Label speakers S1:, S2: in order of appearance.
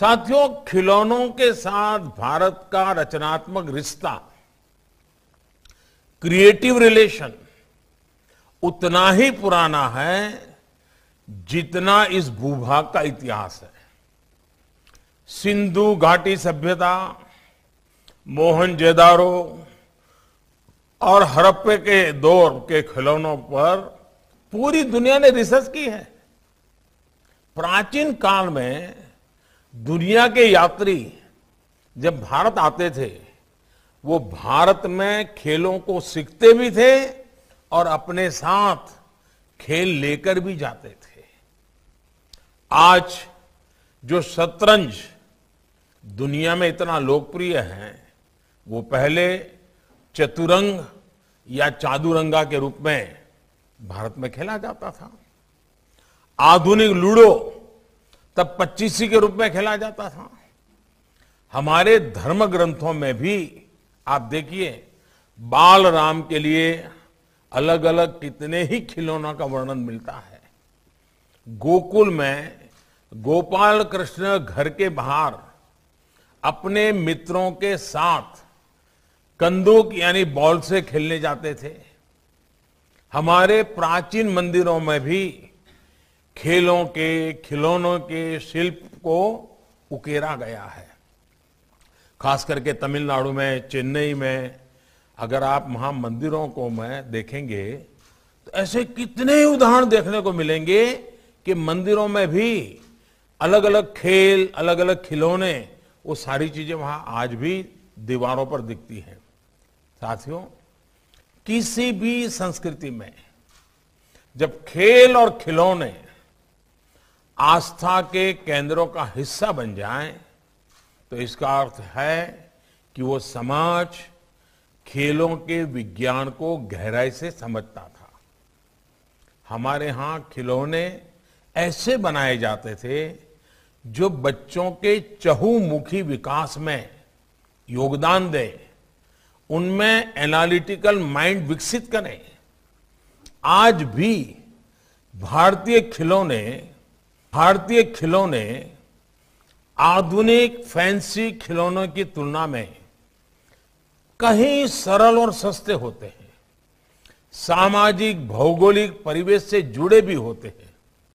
S1: साथियों खिलौनों के साथ भारत का रचनात्मक रिश्ता क्रिएटिव रिलेशन उतना ही पुराना है जितना इस भूभाग का इतिहास है सिंधु घाटी सभ्यता मोहन जेदारो और हड़प्पे के दौर के खिलौनों पर पूरी दुनिया ने रिसर्च की है प्राचीन काल में दुनिया के यात्री जब भारत आते थे वो भारत में खेलों को सीखते भी थे और अपने साथ खेल लेकर भी जाते थे आज जो शतरंज दुनिया में इतना लोकप्रिय है वो पहले चतुरंग या चादुरंगा के रूप में भारत में खेला जाता था आधुनिक लूडो तब पच्चीसी के रूप में खेला जाता था हमारे धर्म ग्रंथों में भी आप देखिए बाल राम के लिए अलग अलग कितने ही खिलौना का वर्णन मिलता है गोकुल में गोपाल कृष्ण घर के बाहर अपने मित्रों के साथ कंदूक यानी बॉल से खेलने जाते थे हमारे प्राचीन मंदिरों में भी खेलों के खिलौनों के शिल्प को उकेरा गया है खास करके तमिलनाडु में चेन्नई में अगर आप वहां मंदिरों को मैं देखेंगे तो ऐसे कितने उदाहरण देखने को मिलेंगे कि मंदिरों में भी अलग अलग खेल अलग अलग खिलौने वो सारी चीजें वहां आज भी दीवारों पर दिखती हैं साथियों किसी भी संस्कृति में जब खेल और खिलौने आस्था के केंद्रों का हिस्सा बन जाएं तो इसका अर्थ है कि वो समाज खेलों के विज्ञान को गहराई से समझता था हमारे यहां खिलौने ऐसे बनाए जाते थे जो बच्चों के चहुमुखी विकास में योगदान दे उनमें एनालिटिकल माइंड विकसित करें आज भी भारतीय खिलौने भारतीय खिलौने आधुनिक फैंसी खिलौनों की तुलना में कहीं सरल और सस्ते होते हैं सामाजिक भौगोलिक परिवेश से जुड़े भी होते हैं